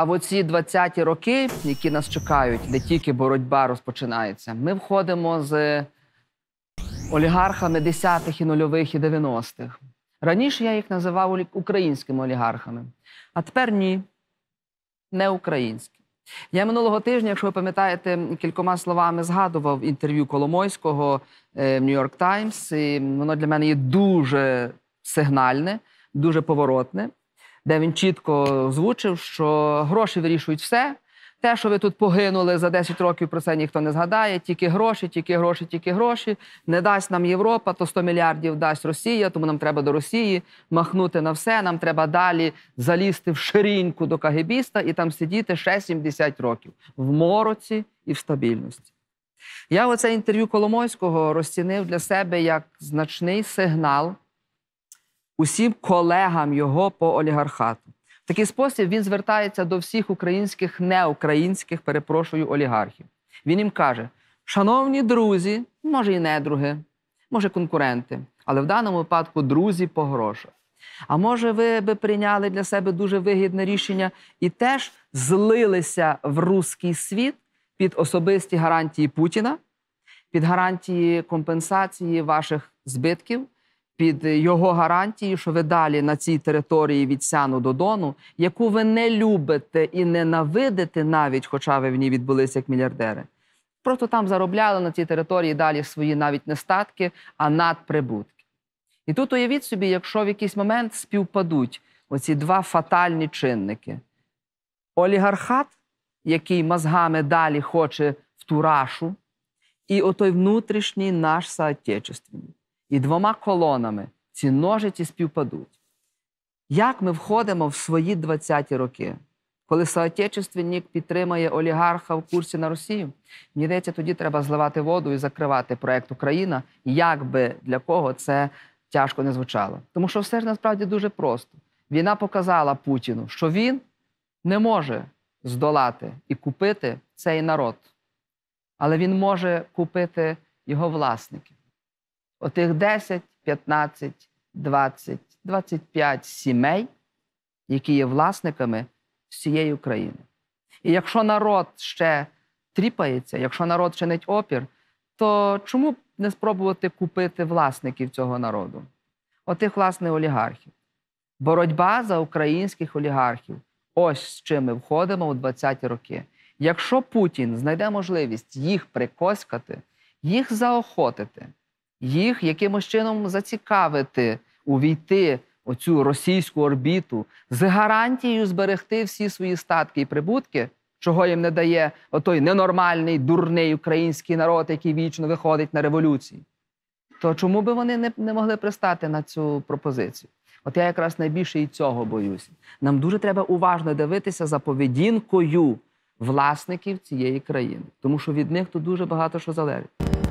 А в оці 20-ті роки, які нас чекають, де тільки боротьба розпочинається, ми входимо з олігархами десятих і нульових і 90-х. Раніше я їх називав українськими олігархами, а тепер ні. Не українські. Я минулого тижня, якщо ви пам'ятаєте, кількома словами згадував інтерв'ю Коломойського е, в Нью-Йорк Таймс, і воно для мене є дуже сигнальне, дуже поворотне де він чітко озвучив, що гроші вирішують все. Те, що ви тут погинули за 10 років, про це ніхто не згадає. Тільки гроші, тільки гроші, тільки гроші. Не дасть нам Європа, то 100 мільярдів дасть Росія, тому нам треба до Росії махнути на все. Нам треба далі залізти в ширіньку до Кагебіста і там сидіти ще 70 років в мороці і в стабільності. Я оце інтерв'ю Коломойського розцінив для себе як значний сигнал усім колегам його по олігархату. В такий спосіб він звертається до всіх українських, неукраїнських, перепрошую, олігархів. Він їм каже: шановні друзі, може і недруги, може конкуренти, але в даному випадку друзі по грошах. А може, ви би прийняли для себе дуже вигідне рішення і теж злилися в руський світ під особисті гарантії Путіна, під гарантії компенсації ваших збитків, під його гарантії, що ви далі на цій території від Сяну до Дону, яку ви не любите і ненавидите навіть, хоча ви в ній відбулися як мільярдери. Просто там заробляли на цій території далі свої навіть не статки, а надприбутки. І тут уявіть собі, якщо в якийсь момент співпадуть оці два фатальні чинники: олігархат, який мозгами далі хоче в ту рашу, і отой внутрішній наш соотечественник і двома колонами ці ножиці співпадуть. Як ми входимо в свої 20-ті роки, коли соотечественник підтримує олігарха в курсі на Росію, мені здається, тоді треба зливати воду і закривати проект Україна, як би для кого це тяжко не звучало. Тому що все ж насправді дуже просто. Війна показала Путіну, що він не може здолати і купити цей народ, але він може купити його власників отих 10, 15, 20, 25 сімей, які є власниками всієї України. І якщо народ ще тріпається, якщо народ чинить опір, то чому б не спробувати купити власників цього народу? Отих, власне, олігархів. Боротьба за українських олігархів. Ось з чим ми входимо у 20-ті роки. Якщо Путін знайде можливість їх прикоськати, їх заохотити, їх якимось чином зацікавити, увійти у цю російську орбіту з гарантією зберегти всі свої статки і прибутки, чого їм не дає отой ненормальний дурний український народ, який вічно виходить на революції. То чому би вони не, не могли пристати на цю пропозицію? От я якраз найбільше і цього боюся. Нам дуже треба уважно дивитися за поведінкою власників цієї країни, тому що від них тут дуже багато що залежить.